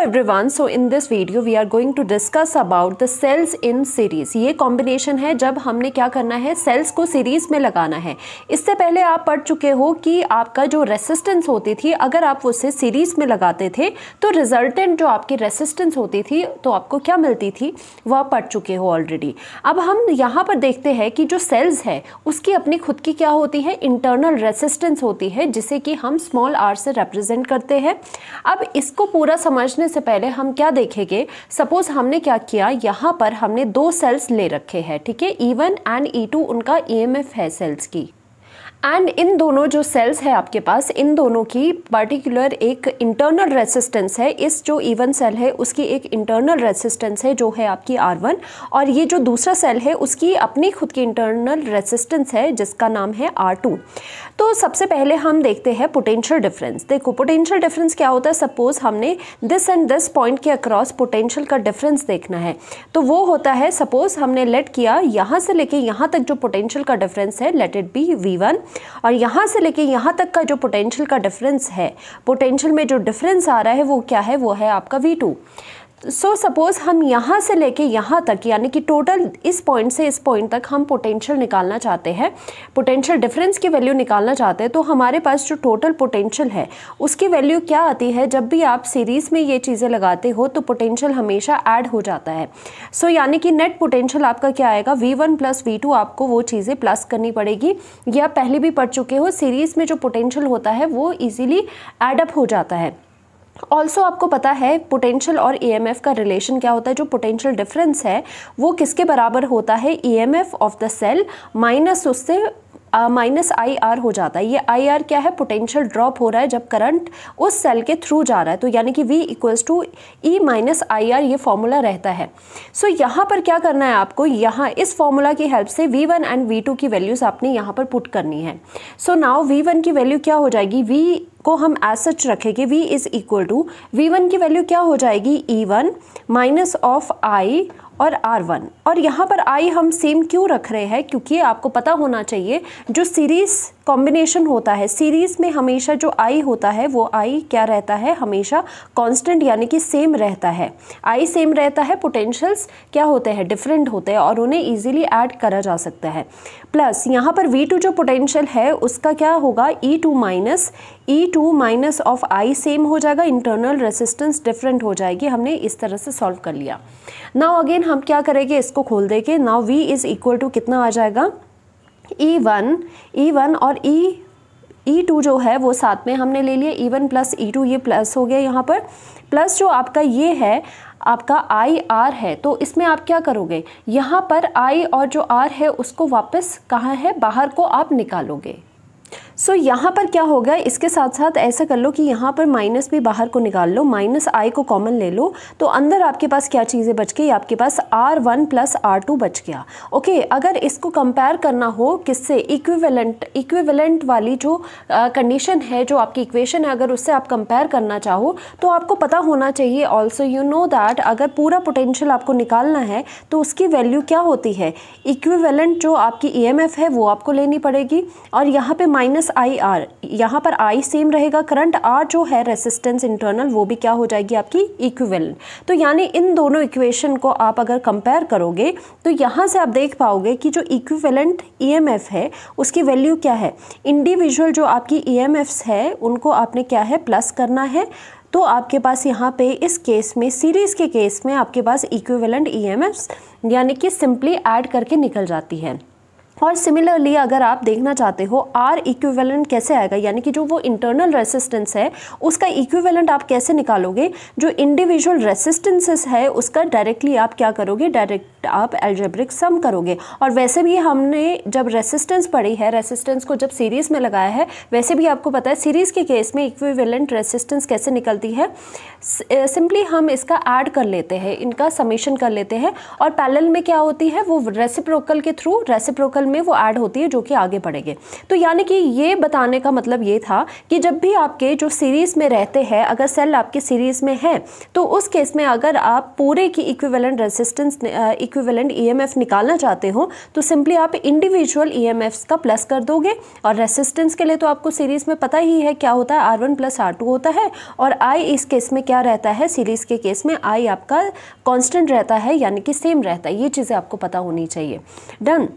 Everyone so in this video we are going to discuss about the cells in series ये combination है जब हमने क्या करना है सेल्स को सीरीज में लगाना है इससे पहले आप पढ़ चुके हो कि आपका जो रेसिस्टेंस होती थी अगर आप उसे सीरीज में लगाते थे तो रिजल्टेंट जो आपकी रेसिस्टेंस होती थी तो आपको क्या मिलती थी वह आप पढ़ चुके हो ऑलरेडी अब हम यहाँ पर देखते हैं कि जो सेल्स है उसकी अपनी खुद की क्या होती है इंटरनल रेसिस्टेंस होती है जिसे कि हम स्मॉल आर से रिप्रेजेंट करते हैं अब इसको पूरा समझने से पहले हम क्या देखेंगे सपोज हमने क्या किया यहाँ पर हमने दो सेल्स ले रखे हैं ठीक है E one and E two उनका ई एम एफ है सेल्स की एंड इन दोनों जो सेल्स है आपके पास इन दोनों की पर्टिकुलर एक इंटरनल रेसिस्टेंस है इस जो इवन सेल है उसकी एक इंटरनल रेसिस्टेंस है जो है आपकी आर वन और ये जो दूसरा सेल है उसकी अपनी खुद की इंटरनल रेसिस्टेंस है जिसका नाम है आर टू तो सबसे पहले हम देखते हैं पोटेंशियल डिफरेंस देखो पोटेंशियल डिफरेंस क्या होता है सपोज हमने दिस एंड दिस पॉइंट के अक्रॉस पोटेंशियल का डिफरेंस देखना है तो वो होता है सपोज हमने लेट किया यहाँ से लेके यहाँ तक जो पोटेंशियल का डिफरेंस है let it be V one और यहाँ से लेके यहाँ तक का जो पोटेंशियल का डिफरेंस है पोटेंशियल में जो डिफरेंस आ रहा है वो क्या है वो है आपका V two so so, suppose हम यहाँ से लेके यहाँ तक यानी कि टोटल इस पॉइंट से इस पॉइंट तक हम पोटेंशियल निकालना चाहते हैं पोटेंशियल डिफरेंस की वैल्यू निकालना चाहते हैं तो हमारे पास जो टोटल पोटेंशियल है उसकी वैल्यू क्या आती है जब भी आप सीरीज़ में ये चीज़ें लगाते हो तो पोटेंशियल हमेशा ऐड हो जाता है सो so, यानी कि नेट पोटेंशियल आपका क्या आएगा V one plus V two आपको वो चीज़ें प्लस करनी पड़ेगी या पहले भी पढ़ चुके हो सीरीज़ में जो पोटेंशियल होता है वो ईजिली एडअप हो जाता है ऑल्सो आपको पता है पोटेंशियल और ई e का रिलेशन क्या होता है जो पोटेंशियल डिफरेंस है वो किसके बराबर होता है E of the cell minus उससे माइनस आई आर हो जाता है ये आई आर क्या है पोटेंशियल ड्रॉप हो रहा है जब करंट उस सेल के थ्रू जा रहा है तो यानी कि V equals to E minus I R ये फॉर्मूला रहता है सो so, यहाँ पर क्या करना है आपको यहाँ इस फॉर्मूला की हेल्प से V one and V two की वैल्यूज़ आपने यहाँ पर पुट करनी है सो नाव वी वन की वैल्यू क्या हो जाएगी वी को हम एज सच रखेंगे V is equal to V one की वैल्यू क्या हो जाएगी E one minus of I और R1 और यहाँ पर I हम सेम क्यों रख रहे हैं क्योंकि आपको पता होना चाहिए जो सीरीज़ कॉम्बिनेशन होता है सीरीज़ में हमेशा जो I होता है वो I क्या रहता है हमेशा कांस्टेंट यानी कि सेम रहता है I सेम रहता है पोटेंशियल्स क्या होते हैं डिफरेंट होते हैं और उन्हें इजीली ऐड करा जा सकता है प्लस यहाँ पर V2 जो पोटेंशियल है उसका क्या होगा E2 two minus E two minus of I same हो जाएगा इंटरनल रेसिस्टेंस डिफरेंट हो जाएगी हमने इस तरह से सॉल्व कर लिया नाउ अगेन हम क्या करेंगे इसको खोल देंगे now V is equal to कितना आ जाएगा ई वन ई वन और ई ई टू जो है वो साथ में हमने ले लिया E one plus E two ये प्लस हो गया यहाँ पर प्लस जो आपका ये है आपका आई आर है तो इसमें आप क्या करोगे यहाँ पर आई और जो आर है उसको वापस कहाँ है बाहर को आप निकालोगे सो so, यहाँ पर क्या होगा इसके साथ साथ ऐसा कर लो कि यहाँ पर माइनस भी बाहर को निकाल लो माइनस आई को कॉमन ले लो तो अंदर आपके पास क्या चीज़ें बच गई आपके पास R one plus R two बच गया ओके okay, अगर इसको कंपेयर करना हो किससे इक्विवेलेंट इक्विवेलेंट वाली जो कंडीशन है जो आपकी इक्वेशन है अगर उससे आप कंपेयर करना चाहो तो आपको पता होना चाहिए ऑल्सो यू नो दैट अगर पूरा पोटेंशियल आपको निकालना है तो उसकी वैल्यू क्या होती है इक्विवेलेंट जो आपकी ई e है वो आपको लेनी पड़ेगी और यहाँ पर माइनस आई आर यहाँ पर आई सेम रहेगा करंट आर जो है रेसिस्टेंस इंटरनल वो भी क्या हो जाएगी आपकी इक्विवेलेंट तो यानी इन दोनों इक्वेशन को आप अगर कंपेयर करोगे तो यहाँ से आप देख पाओगे कि जो इक्विवेलेंट ईएमएफ e है उसकी वैल्यू क्या है इंडिविजुअल जो आपकी ईएमएफ्स e है उनको आपने क्या है प्लस करना है तो आपके पास यहाँ पे इस केस में सीरीज़ के केस में आपके पास इक्विवेलेंट ईएमएफ्स e यानी कि सिंपली ऐड करके निकल जाती है और सिमिलरली अगर आप देखना चाहते हो आर इक्विवेलेंट कैसे आएगा यानी कि जो वो इंटरनल रेसिस्टेंस है उसका इक्विवेलेंट आप कैसे निकालोगे जो इंडिविजुअल रेसिस्टेंसेस है उसका डायरेक्टली आप क्या करोगे डायरेक्ट आप एल्जेब्रिक सम करोगे और वैसे भी हमने जब रेसिस्टेंस पढ़ी है रेसिस्टेंस को जब सीरीज़ में लगाया है वैसे भी आपको पता है सीरीज़ के केस में इक्विवेलेंट रेसिस्टेंस कैसे निकलती है सिंपली हम इसका ऐड कर लेते हैं इनका समीशन कर लेते हैं और पैलल में क्या होती है वो रेसिप्रोकल के थ्रू रेसिप्रोकल में वो ऐड होती है जो कि आगे बढ़ेंगे तो यानी कि ये बताने का मतलब ये था कि जब भी आपके जो सीरीज़ में रहते हैं अगर सेल आपके सीरीज़ में है तो उस केस में अगर आप पूरे की equivalent resistance equivalent EMF e निकालना चाहते हो तो सिंपली आप इंडिविजुअल ईएमएफ्स e का प्लस कर दोगे और रेसिस्टेंस के लिए तो आपको सीरीज़ में पता ही है क्या होता है R one plus R two होता है और आई इस केस में क्या रहता है सीरीज़ के केस में आई आपका कॉन्स्टेंट रहता है यानी कि सेम रहता है ये चीज़ें आपको पता होनी चाहिए डन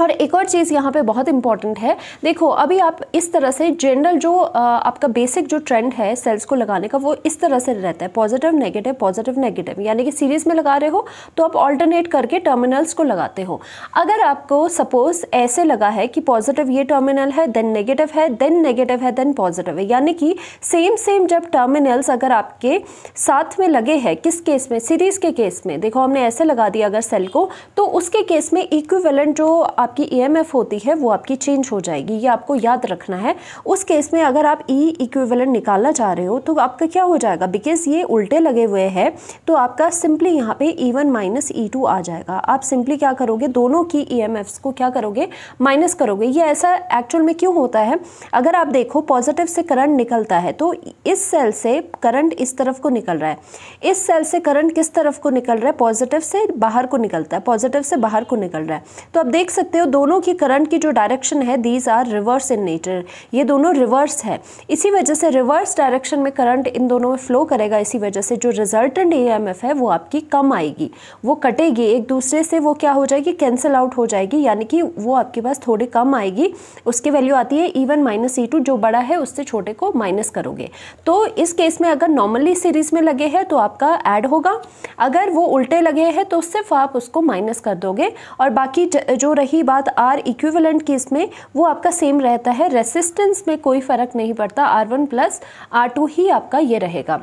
और एक और चीज़ यहाँ पे बहुत इंपॉर्टेंट है देखो अभी आप इस तरह से जनरल जो आपका बेसिक जो ट्रेंड है सेल्स को लगाने का वो इस तरह से रहता है पॉजिटिव नेगेटिव पॉजिटिव नेगेटिव यानी कि सीरीज़ में लगा रहे हो तो आप ऑल्टरनेट करके टर्मिनल्स को लगाते हो अगर आपको सपोज़ ऐसे लगा है कि पॉजिटिव ये टर्मिनल है देन नेगेटिव है देन नेगेटिव है देन पॉजिटिव है यानी कि सेम सेम जब टर्मिनल्स अगर आपके साथ में लगे हैं किस केस में सीरीज़ के केस में देखो हमने ऐसे लगा दिया अगर सेल को तो उसके केस में इक्विवेलेंट जो आपकी ई e होती है वो आपकी चेंज हो जाएगी ये आपको याद रखना है उस केस में अगर आप ई e इक्विवेलेंट निकालना चाह रहे हो तो आपका क्या हो जाएगा बिकॉज ये उल्टे लगे हुए हैं तो आपका सिंपली यहाँ पे E one minus E two आ जाएगा आप सिंपली क्या करोगे दोनों की ई e को क्या करोगे माइनस करोगे ये ऐसा एक्चुअल में क्यों होता है अगर आप देखो पॉजिटिव से करंट निकलता है तो इस सेल से करंट इस तरफ को निकल रहा है इस सेल से करंट किस तरफ को निकल रहा है पॉजिटिव से बाहर को निकलता है पॉजिटिव से बाहर को निकल रहा है तो आप देख सकते सकते हो दोनों की करंट की जो डायरेक्शन है these are reverse in nature ये दोनों रिवर्स है इसी वजह से रिवर्स डायरेक्शन में करंट इन दोनों में फ्लो करेगा इसी वजह से जो रिजल्टेंट ई है वो आपकी कम आएगी वो कटेगी एक दूसरे से वो क्या हो जाएगी कैंसिल आउट हो जाएगी यानी कि वो आपके पास थोड़ी कम आएगी उसकी वैल्यू आती है इवन माइनस ई जो बड़ा है उससे छोटे को माइनस करोगे तो इस केस में अगर नॉर्मली सीरीज में लगे हैं तो आपका ऐड होगा अगर वो उल्टे लगे हैं तो सिर्फ आप उसको माइनस कर दोगे और बाकी जो रही रही बात आर इक्विवेलेंट केस में वो आपका सेम रहता है रेसिस्टेंस में कोई फ़र्क नहीं पड़ता R one plus R two ही आपका ये रहेगा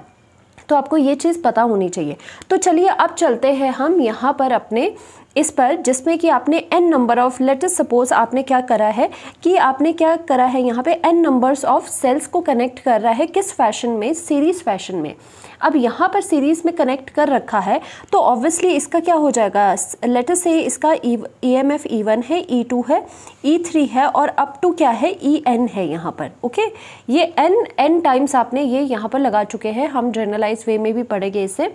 तो आपको ये चीज़ पता होनी चाहिए तो चलिए अब चलते हैं हम यहाँ पर अपने इस पर जिसमें कि आपने N number of latest suppose आपने क्या करा है कि आपने क्या करा है यहाँ पे एन नंबर्स ऑफ सेल्स को कनेक्ट कर रहा है किस फैशन में सीरीज़ फैशन में अब यहाँ पर सीरीज़ में कनेक्ट कर रखा है तो ऑब्वियसली इसका क्या हो जाएगा लेटर से इसका E M F E one है ई e टू है ई e थ्री है और अप टू क्या है ई e एन है यहाँ पर ओके ये एन एन टाइम्स आपने ये यहाँ पर लगा चुके हैं हम जर्नलाइज वे में भी पढ़ेंगे इसे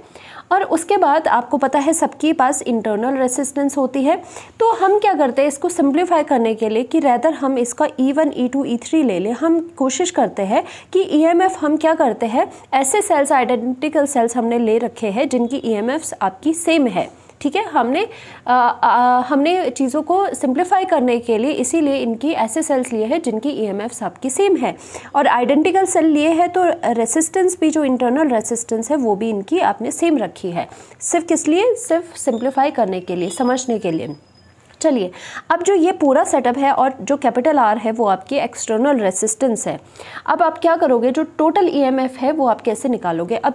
और उसके बाद आपको पता है सबके पास इंटरनल रेसिस्टेंस होती है तो हम क्या करते हैं इसको सिंप्लीफाई करने के लिए कि रेदर हम इसका E one E two E three ले लें हम कोशिश करते हैं कि ई एम एफ हम क्या करते हैं ऐसे सेल्स आइडेंट आइडेंटिकल सेल्स हमने ले रखे हैं जिनकी ई e आपकी सेम है ठीक है हमने आ, आ, हमने चीज़ों को सिंप्लीफाई करने के लिए इसीलिए इनकी ऐसे सेल्स लिए हैं जिनकी ई e एम आपकी सेम है और आइडेंटिकल सेल लिए हैं तो रेसिस्टेंस भी जो इंटरनल रेसिस्टेंस है वो भी इनकी आपने सेम रखी है सिर्फ किस लिए सिर्फ सिंप्लीफाई करने के लिए समझने के लिए चलिए अब जो ये पूरा सेटअप है और जो कैपिटल आर है वो आपकी एक्सटर्नल रेसिस्टेंस है अब आप क्या करोगे जो टोटल ईएमएफ e है वो आप कैसे निकालोगे अब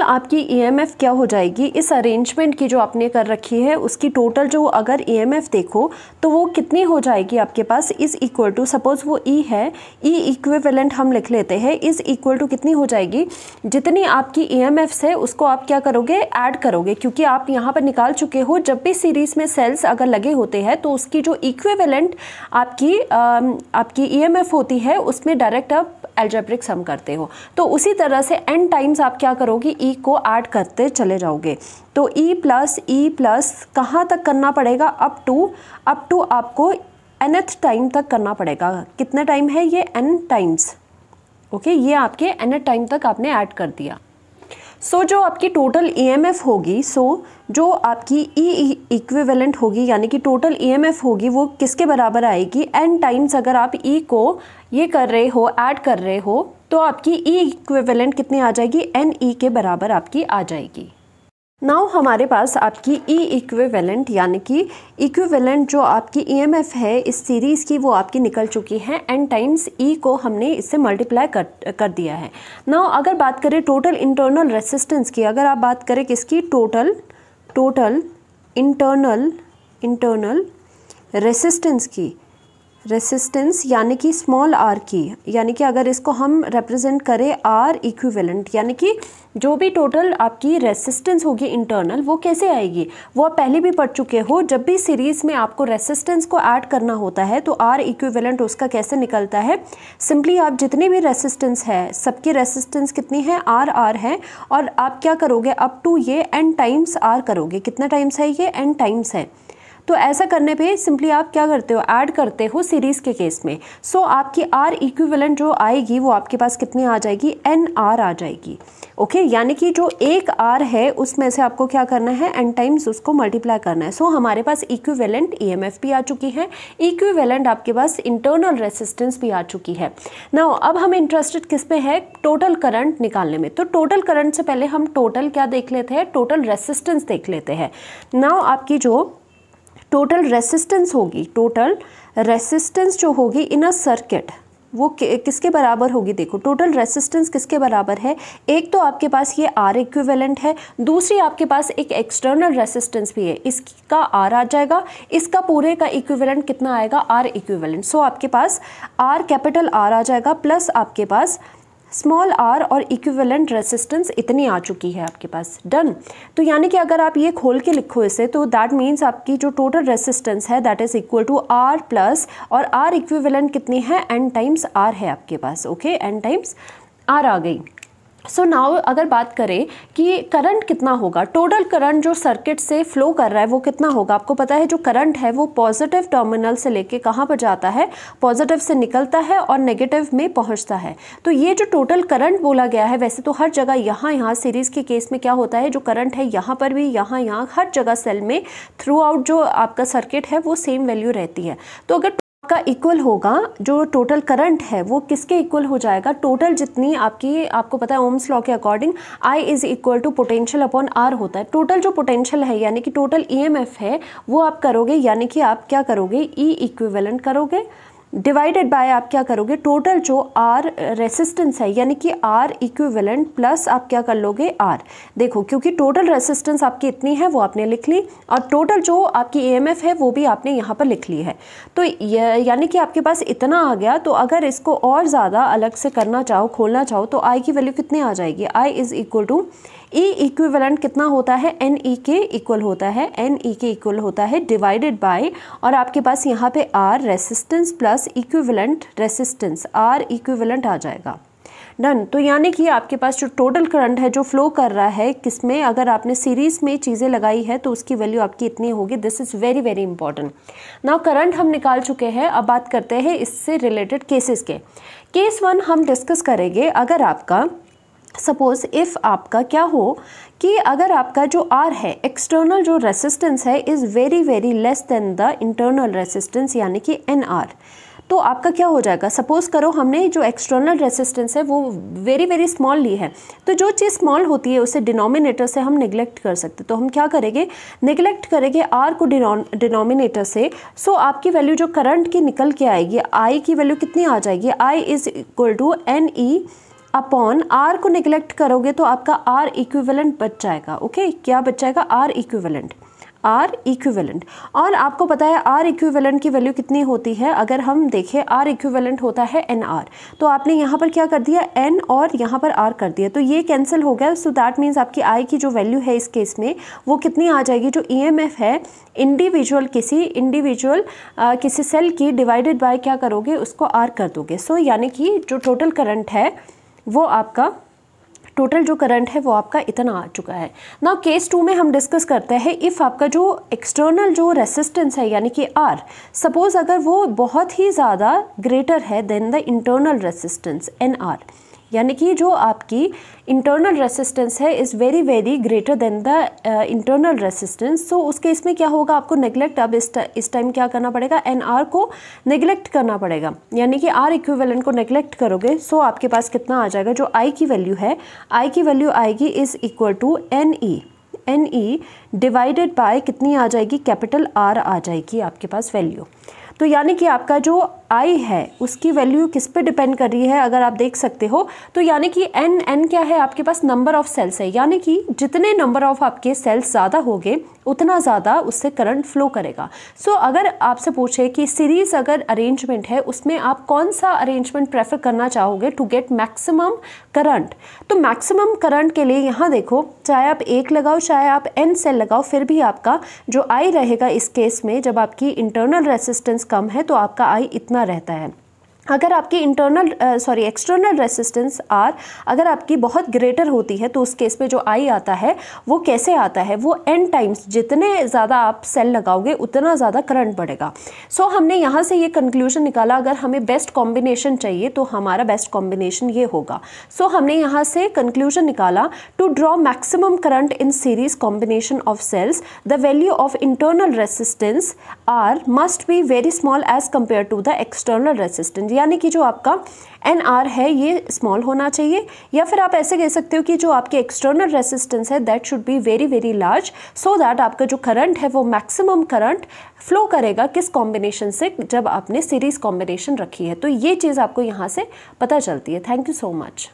टोटल आपकी ईएमएफ e क्या हो जाएगी इस अरेंजमेंट की जो आपने कर रखी है उसकी टोटल जो अगर ईएमएफ e देखो तो वो कितनी हो जाएगी आपके पास इज़ इक्वल टू सपोज़ वो ई e है ई e इक्विवेलेंट हम लिख लेते हैं इज़ इक्वल टू कितनी हो जाएगी जितनी आपकी ईएमएफ्स e है उसको आप क्या करोगे ऐड करोगे क्योंकि आप यहाँ पर निकाल चुके हो जब भी सीरीज़ में सेल्स अगर लगे होते हैं तो उसकी जो इक्वेवेलेंट आपकी आपकी ई होती है उसमें डायरेक्ट आप एल्जेब्रिक सम करते हो तो उसी तरह से एन टाइम्स आप क्या करोगे ई ई को ऐड करते चले जाओगे तो ई प्लस ई प्लस कहाँ तक करना पड़ेगा अप टू अप टू आपको एनथ टाइम तक करना पड़ेगा कितने टाइम है ये एन टाइम्स ओके ये आपके एन टाइम तक आपने ऐड कर दिया सो so, जो आपकी टोटल ईएमएफ e होगी सो so, जो आपकी ई e इक्विवेलेंट होगी यानी कि टोटल ईएमएफ e होगी वो किसके बराबर आएगी एन टाइम्स अगर आप ई e को ये कर रहे हो ऐड कर रहे हो तो आपकी ई e इक्विवेलेंट कितनी आ जाएगी एन ई e के बराबर आपकी आ जाएगी नाउ हमारे पास आपकी ई e इक्विवेलेंट यानी कि इक्विवेलेंट जो आपकी ईएमएफ e है इस सीरीज़ की वो आपकी निकल चुकी है एन टाइम्स ई को हमने इससे मल्टीप्लाई कर कर दिया है नाउ अगर बात करें टोटल इंटरनल रेसिस्टेंस की अगर आप बात करें किसकी total total internal internal resistance की रेसिस्टेंस यानी कि स्मॉल आर की यानी कि अगर इसको हम रिप्रेजेंट करें आर इक्विवेलेंट यानी कि जो भी टोटल आपकी रेसिस्टेंस होगी इंटरनल वो कैसे आएगी वो आप पहले भी पढ़ चुके हो जब भी सीरीज़ में आपको रेसिस्टेंस को ऐड करना होता है तो आर इक्विवेलेंट उसका कैसे निकलता है सिंपली आप जितने भी रेसिस्टेंस है सबकी रेसिस्टेंस कितनी है आर आर है और आप क्या करोगे अप टू ये एन टाइम्स आर करोगे कितना टाइम्स है ये एन टाइम्स है तो ऐसा करने पे सिंपली आप क्या करते हो ऐड करते हो सीरीज़ के केस में सो so, आपकी आर इक्विवेलेंट जो आएगी वो आपके पास कितनी आ जाएगी एन आर आ जाएगी ओके okay? यानी कि जो एक आर है उसमें से आपको क्या करना है एन टाइम्स उसको मल्टीप्लाई करना है सो so, हमारे पास इक्विवेलेंट ईएमएफ e भी आ चुकी है इक्विवेलेंट आपके पास इंटरनल रेसिस्टेंस भी आ चुकी है ना अब हम इंटरेस्टेड किस पे है टोटल करंट निकालने में तो टोटल करंट से पहले हम टोटल क्या देख लेते हैं टोटल रेसिस्टेंस देख लेते हैं ना आपकी जो टोटल रेसिस्टेंस होगी टोटल रेसिस्टेंस जो होगी इन अ सर्किट वो किसके बराबर होगी देखो टोटल रेसिस्टेंस किसके बराबर है एक तो आपके पास ये आर इक्विवेलेंट है दूसरी आपके पास एक एक्सटर्नल रेसिस्टेंस भी है इसका आर आ जाएगा इसका पूरे का इक्विवेलेंट कितना आएगा आर इक्विवेलेंट सो आपके पास आर कैपिटल आर आ जाएगा प्लस आपके पास स्मॉल आर और इक्विवेलेंट रेसिस्टेंस इतनी आ चुकी है आपके पास डन तो यानी कि अगर आप ये खोल के लिखो इसे तो दैट मीन्स आपकी जो टोटल रेसिस्टेंस है that is equal to R plus और आर इक्विवेलेंट कितनी है एन टाइम्स आर है आपके पास ओके एन टाइम्स आर आ गई सो so नाउ अगर बात करें कि करंट कितना होगा टोटल करंट जो सर्किट से फ्लो कर रहा है वो कितना होगा आपको पता है जो करंट है वो पॉजिटिव टर्मिनल से लेके कहाँ पर जाता है पॉजिटिव से निकलता है और नेगेटिव में पहुँचता है तो ये जो टोटल करंट बोला गया है वैसे तो हर जगह यहाँ यहाँ सीरीज़ के केस में क्या होता है जो करंट है यहाँ पर भी यहाँ यहाँ हर जगह सेल में थ्रू आउट जो आपका सर्किट है वो सेम वैल्यू रहती है तो अगर आपका इक्वल होगा जो टोटल करंट है वो किसके इक्वल हो जाएगा टोटल जितनी आपकी आपको पता है ओम्स लॉ के according I is equal to potential upon R होता है टोटल जो पोटेंशियल है यानी कि टोटल ई e है वो आप करोगे यानी कि आप क्या करोगे ई e इक्विवेलेंट करोगे डिवाइडेड बाय आप क्या करोगे टोटल जो आर रेसिस्टेंस है यानी कि आर इक्विवेलेंट प्लस आप क्या कर लोगे आर देखो क्योंकि टोटल रेसिस्टेंस आपकी इतनी है वो आपने लिख ली और टोटल जो आपकी ईएमएफ है वो भी आपने यहाँ पर लिख ली है तो यानी कि आपके पास इतना आ गया तो अगर इसको और ज़्यादा अलग से करना चाहो खोलना चाहो तो आई की वैल्यू कितनी आ जाएगी I is equal to E equivalent कितना होता है एन ई के इक्वल होता है एन ई के इक्वल होता है डिवाइडेड बाय और आपके पास यहाँ पे R resistance plus equivalent resistance R equivalent आ जाएगा डन तो यानी कि आपके पास जो टोटल करंट है जो फ्लो कर रहा है किसमें अगर आपने सीरीज़ में चीज़ें लगाई है तो उसकी वैल्यू आपकी इतनी होगी this is very very important now current हम निकाल चुके हैं अब बात करते हैं इससे रिलेटेड केसेस के केस वन हम डिस्कस करेंगे अगर आपका सपोज़ इफ़ आपका क्या हो कि अगर आपका जो आर है एक्सटर्नल जो रेसिस्टेंस है is very very less than the internal resistance यानी कि एन आर तो आपका क्या हो जाएगा सपोज़ करो हमने जो एक्सटर्नल रेसिस्टेंस है वो वेरी वेरी स्मॉल ली है तो जो चीज़ स्मॉल होती है उसे डिनोमिनेटर से हम निगलेक्ट कर सकते तो हम क्या करेंगे निगलेक्ट करेंगे आर को डिनोमिनेटर से सो आपकी वैल्यू जो करंट की निकल के आएगी आई की वैल्यू कितनी आ जाएगी I is equal to N E upon R को निगलेक्ट करोगे तो आपका आर इक्विवेलेंट बच जाएगा ओके क्या बच जाएगा आर इक्विवेलेंट आर इक्विवेलेंट और आपको पता है आर इक्विवेलेंट की वैल्यू कितनी होती है अगर हम देखें आर इक्विवेलेंट होता है एन आर तो आपने यहाँ पर क्या कर दिया एन और यहाँ पर आर कर दिया तो ये कैंसिल हो गया सो दैट मीन्स आपकी आई की जो वैल्यू है इस केस में वो कितनी आ जाएगी जो ई एम एफ है इंडिविजुअल किसी इंडिविजुअल किसी सेल की डिवाइडेड बाय क्या करोगे उसको आर कर दोगे सो so, यानी कि जो टोटल करंट है वो आपका टोटल जो करंट है वो आपका इतना आ चुका है ना केस टू में हम डिस्कस करते हैं इफ़ आपका जो एक्सटर्नल जो रेसिस्टेंस है यानी कि आर सपोज़ अगर वो बहुत ही ज़्यादा ग्रेटर है than the internal resistance N R यानी कि जो आपकी इंटरनल रेसिस्टेंस है is very very greater than the internal resistance so उसके इसमें क्या होगा आपको नेग्लेक्ट अब इस इस टाइम क्या करना पड़ेगा एन आर को नेग्लेक्ट करना पड़ेगा यानी कि आर इक्विवेलेंट को नेग्लेक्ट करोगे सो so आपके पास कितना आ जाएगा जो आई की वैल्यू है आई की वैल्यू आएगी is equal to N E N E divided by कितनी आ जाएगी कैपिटल आर आ जाएगी आपके पास वैल्यू तो यानी कि आपका जो आई है उसकी वैल्यू किस पे डिपेंड कर रही है अगर आप देख सकते हो तो यानी कि एन एन क्या है आपके पास नंबर ऑफ सेल्स है यानी कि जितने नंबर ऑफ आपके सेल्स ज़्यादा गए उतना ज़्यादा उससे करंट फ्लो करेगा सो so, अगर आपसे पूछे कि सीरीज़ अगर अरेंजमेंट है उसमें आप कौन सा अरेंजमेंट प्रेफर करना चाहोगे टू गेट मैक्सिमम करंट तो मैक्सिमम करंट के लिए यहाँ देखो चाहे आप एक लगाओ चाहे आप एन सेल लगाओ फिर भी आपका जो आई रहेगा इस केस में जब आपकी इंटरनल रेसिस्टेंस कम है तो आपका आई इतना रहता है अगर आपकी internal sorry external resistance R अगर आपकी बहुत ग्रेटर होती है तो उस केस पे जो आई आता है वो कैसे आता है वो एन टाइम्स जितने ज़्यादा आप सेल लगाओगे उतना ज़्यादा करंट बढ़ेगा सो so, हमने यहाँ से ये कंक्लूजन निकाला अगर हमें बेस्ट कॉम्बिनेशन चाहिए तो हमारा बेस्ट कॉम्बिनेशन ये होगा सो so, हमने यहाँ से कंक्लूजन निकाला to draw maximum current in series combination of cells the value of internal resistance R must be very small as compare to the external resistance यानी कि जो आपका एन आर है ये स्मॉल होना चाहिए या फिर आप ऐसे कह सकते हो कि जो आपके एक्सटर्नल रेसिस्टेंस है that should be very very large so that आपका जो करंट है वो मैक्सिमम करंट फ्लो करेगा किस कॉम्बिनेशन से जब आपने सीरीज कॉम्बिनेशन रखी है तो ये चीज़ आपको यहाँ से पता चलती है थैंक यू सो मच